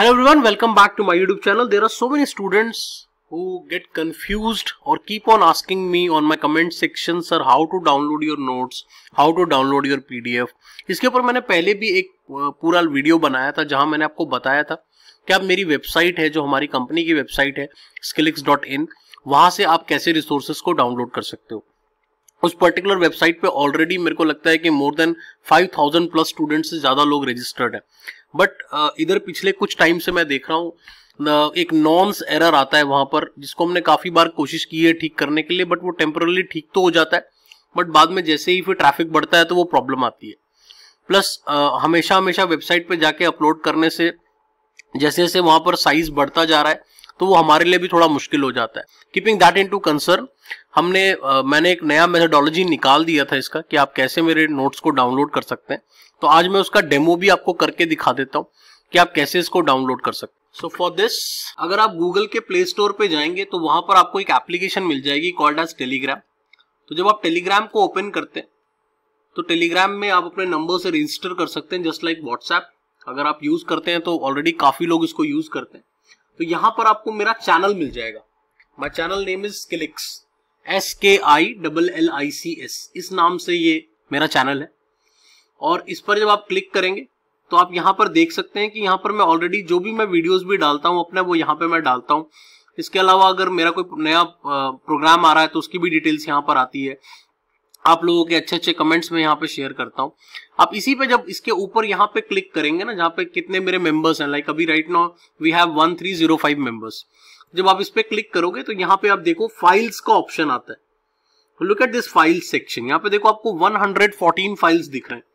hello everyone welcome back to my youtube channel there are so many students who get confused or keep on asking me on my comment section sir how to download your notes how to download your pdf इसके ऊपर मैंने पहले भी एक पूरा video बनाया था जहां मैंने आपको बताया था कि आप मेरी वेबसाइट है जो हमारी कंपनी की वेबसाइट है स्किलिक्स डॉट इन वहां से आप कैसे रिसोर्सेस को डाउनलोड कर सकते हो उस पर्टिकुलर वेबसाइट पे ऑलरेडी मेरे को लगता है कि मोर देन 5000 प्लस स्टूडेंट से ज़्यादा लोग रजिस्टर्ड है बट uh, इधर पिछले कुछ टाइम से मैं देख रहा हूँ एक नॉर्म्स एरर आता है वहां पर जिसको हमने काफी बार कोशिश की है ठीक करने के लिए बट वो टेम्परली ठीक तो हो जाता है बट बाद में जैसे ही फिर ट्रैफिक बढ़ता है तो वो प्रॉब्लम आती है प्लस uh, हमेशा हमेशा वेबसाइट पे जाके अपलोड करने से जैसे जैसे वहां पर साइज बढ़ता जा रहा है तो वो हमारे लिए भी थोड़ा मुश्किल हो जाता है keeping that in to concern हमने uh, मैंने एक नया मेथडोलॉजी निकाल दिया था इसका कि आप कैसे मेरे नोट्स को डाउनलोड कर सकते हैं तो आज मैं उसका डेमो भी आपको करके दिखा देता हूँ कि आप कैसे इसको डाउनलोड कर सकते सो फॉर दिस अगर आप गूगल के प्ले स्टोर पे जाएंगे तो वहां पर आपको एक एप्लीकेशन मिल जाएगी कॉल्ड एज टेलीग्राम तो जब आप टेलीग्राम को ओपन करते हैं तो टेलीग्राम में आप अपने नंबर से रजिस्टर कर सकते हैं जस्ट लाइक व्हाट्सएप अगर आप यूज करते हैं तो ऑलरेडी काफी लोग इसको यूज करते हैं तो यहाँ पर आपको मेरा चैनल मिल जाएगा my channel name is clicks S K I double L I C S इस नाम से ये मेरा चैनल है और इस पर जब आप क्लिक करेंगे तो आप यहाँ पर देख सकते हैं कि यहाँ पर मैं ऑलरेडी जो भी मैं वीडियोस भी डालता हूँ अपने वो यहाँ पे मैं डालता हूँ इसके अलावा अगर मेरा कोई नया प्रोग्राम आ रहा है तो उसकी भी डिटेल्स यहाँ पर आती है आप लोगों के अच्छे अच्छे कमेंट्स में यहाँ पे शेयर करता हूँ आप इसी पे जब इसके ऊपर यहाँ पे क्लिक करेंगे ना जहाँ पे कितने मेरे मेंबर्स हैं लाइक अभी right now we have one three zero five members जब आप इस पे क्लिक करोगे तो यहाँ पे आप देखो फाइल्स का ऑप्शन आता है look at this files section यहाँ पे देखो आपको फोर्टीन फाइल्स दिख रहे हैं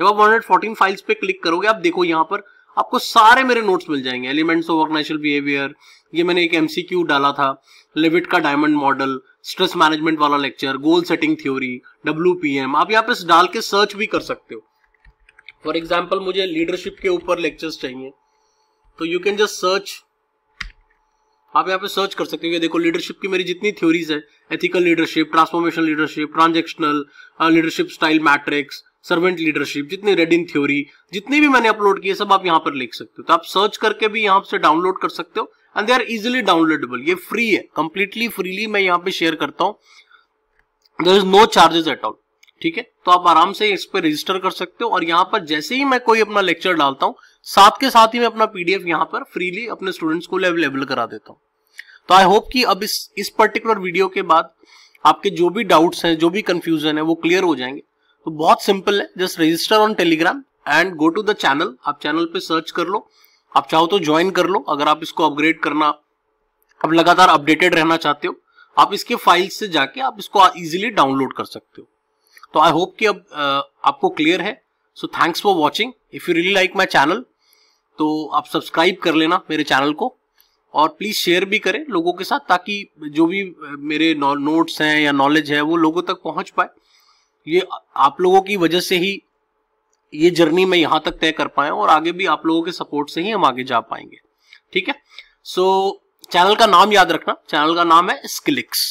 जब आप 114 फाइल्स पे क्लिक करोगे आप देखो यहाँ पर आपको सारे मेरे नोट्स मिल जाएंगे एलिमेंट्स ऑफ ऑर्गेनाइजेशनल बिहेवियर ये मैंने एक एमसीक्यू डाला था लिविट का डायमंड मॉडल स्ट्रेस मैनेजमेंट वाला lecture goal setting theory W आप यहाँ पे डाल के सर्च भी कर सकते हो फॉर एग्जाम्पल मुझे लीडरशिप के ऊपर लेक्चर्स चाहिए तो यू कैन जस्ट सर्च आप यहाँ पे सर्च कर सकते हो देखो लीडरशिप की मेरी जितनी थ्योरीज है ethical leadership transformation leadership transactional leadership style matrix servant leadership जितनी रेड इन थ्योरी जितनी भी मैंने अपलोड की है सब आप यहाँ पर लिख सकते हो तो आप सर्च करके भी यहाँ से डाउनलोड कर सकते हो and they are easily downloadable ये फ्री है कंप्लीटली फ्रीली मैं यहाँ पे शेयर करता हूँ there is no charges at all ठीक है तो आप आराम से इस पर रजिस्टर कर सकते हो और यहाँ पर जैसे ही मैं कोई अपना लेक्चर डालता हूँ साथ के साथ ही मैं अपना पीडीएफ यहाँ पर फ्रीली अपने स्टूडेंट्स को अवेलेबल करा देता हूँ तो आई होप कि अब इस इस पर्टिकुलर वीडियो के बाद आपके जो भी डाउट्स हैं जो भी कंफ्यूजन है वो क्लियर हो जाएंगे तो बहुत सिंपल है just register on Telegram and go to the channel आप चैनल पे सर्च कर लो आप चाहो तो ज्वाइन कर लो अगर आप इसको अपग्रेड करना अब लगातार अपडेटेड रहना चाहते हो आप इसके फाइल से जाके आप इसको इजिली डाउनलोड कर सकते हो तो आई होप कि अब आपको क्लियर है so thanks for watching if you really like my channel तो आप सब्सक्राइब कर लेना मेरे चैनल को और प्लीज़ शेयर भी करें लोगों के साथ ताकि जो भी मेरे नोट्स हैं या नॉलेज है वो लोगों तक पहुंच पाए ये आप लोगों की वजह से ही ये जर्नी मैं यहां तक तय कर पाया और आगे भी आप लोगों के सपोर्ट से ही हम आगे जा पाएंगे ठीक है सो so, चैनल का नाम याद रखना चैनल का नाम है स्किलिक्स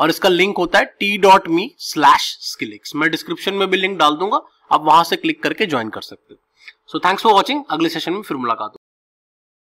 और इसका लिंक होता है T dot me slash Skillics मैं डिस्क्रिप्शन में भी लिंक डाल दूंगा आप वहां से क्लिक करके ज्वाइन कर सकते हो सो थैंक्स फॉर वॉचिंग अगले सेशन में फिर मुलाकात